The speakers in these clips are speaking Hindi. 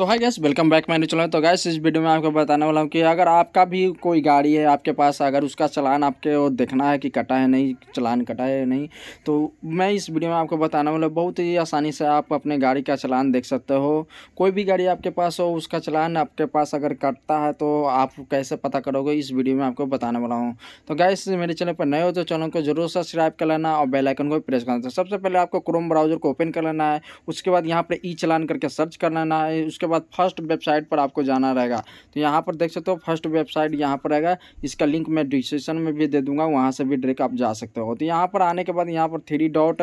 तो हाय गैस वेलकम बैक मैंने चलाना तो गैस इस वीडियो में आपको बताने वाला हूँ कि अगर आपका भी कोई गाड़ी है आपके पास अगर उसका चलान आपके वो देखना है कि कटा है नहीं चलान कटा है नहीं तो मैं इस वीडियो में आपको बताने वाला बहुत ही आसानी से आप अपने गाड़ी का चलान देख सकते हो कोई भी गाड़ी आपके पास हो उसका चलान आपके पास अगर कटता है तो आप कैसे पता करोगे इस वीडियो में आपको बताने वाला हूँ तो गैस मेरे चैनल पर नए हो तो चैनल को जरूर सब्सक्राइब कर लेना और बेलाइकन को भी प्रेस कर लेना तो सबसे पहले आपको क्रोम ब्राउजर को ओपन कर लेना है उसके बाद यहाँ पर ई चलान करके सर्च कर लेना है उसके बाद फर्स्ट वेबसाइट पर आपको जाना रहेगा तो यहाँ पर देख सकते हो फर्स्ट वेबसाइट यहाँ पर रहेगा इसका लिंक मैं डिस्क्रिप्शन में भी दे दूंगा वहाँ से भी डायरेक्ट आप जा सकते हो तो यहाँ पर आने के बाद यहाँ पर थ्री डॉट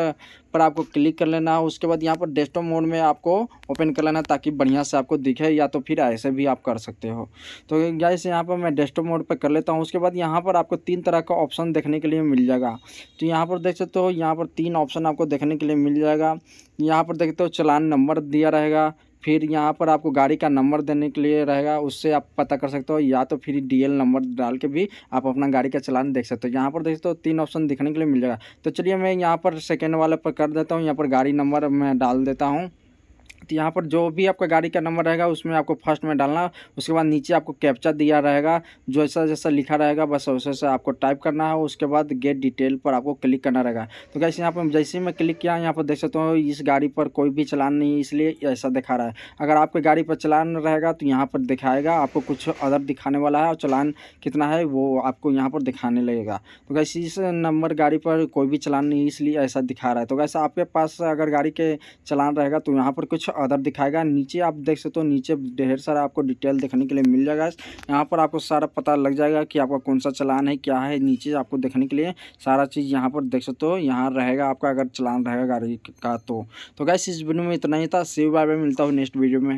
पर आपको क्लिक कर लेना है उसके बाद यहाँ पर डेस्कटॉप मोड में आपको ओपन कर लेना ताकि बढ़िया से आपको दिखे या तो फिर ऐसे भी आप कर सकते हो तो इस यहाँ पर मैं डेस्कटॉप मोड पर कर लेता हूँ उसके बाद यहाँ पर आपको तीन तरह का ऑप्शन देखने के लिए मिल जाएगा तो यहाँ पर देख सकते हो यहाँ पर तीन ऑप्शन आपको देखने के लिए मिल जाएगा यहाँ पर देखते हो चलान नंबर दिया रहेगा फिर यहाँ पर आपको गाड़ी का नंबर देने के लिए रहेगा उससे आप पता कर सकते हो या तो फिर डीएल नंबर डाल के भी आप अपना गाड़ी का चलान देख सकते हो यहाँ पर देखते हो तीन ऑप्शन दिखने के लिए मिल जाएगा तो चलिए मैं यहाँ पर सेकेंड वाले पर कर देता हूँ यहाँ पर गाड़ी नंबर मैं डाल देता हूँ तो यहाँ पर जो भी आपका गाड़ी का नंबर रहेगा उसमें आपको फर्स्ट में डालना उसके बाद नीचे आपको कैप्चा दिया रहेगा जैसा जैसा लिखा रहेगा बस वैसे वैसे आपको टाइप करना है उसके बाद गेट डिटेल पर आपको क्लिक करना रहेगा तो कैसे यहाँ पर जैसे मैं क्लिक किया यहाँ पर देख सकते हो इस गाड़ी पर कोई भी चलान नहीं इसलिए ऐसा दिखा रहा है अगर आपके गाड़ी पर चलान रहेगा तो यहाँ पर दिखाएगा आपको कुछ अदर दिखाने वाला है और चलान कितना है वो आपको यहाँ पर दिखाने लगेगा तो कैसे इस नंबर गाड़ी पर कोई भी चलान नहीं इसलिए ऐसा दिखा रहा है तो कैसे आपके पास अगर गाड़ी के चलान रहेगा तो यहाँ पर कुछ अदर दिखाएगा नीचे आप देख सकते हो नीचे ढेर सारा आपको डिटेल देखने के लिए मिल जाएगा यहाँ पर आपको सारा पता लग जाएगा कि आपका कौन सा चलान है क्या है नीचे आपको देखने के लिए सारा चीज़ यहाँ पर देख सकते हो यहाँ रहेगा आपका अगर चलान रहेगा गाड़ी का तो, तो गैस इस वीडियो में इतना ही था सी बाय मिलता हूँ नेक्स्ट वीडियो में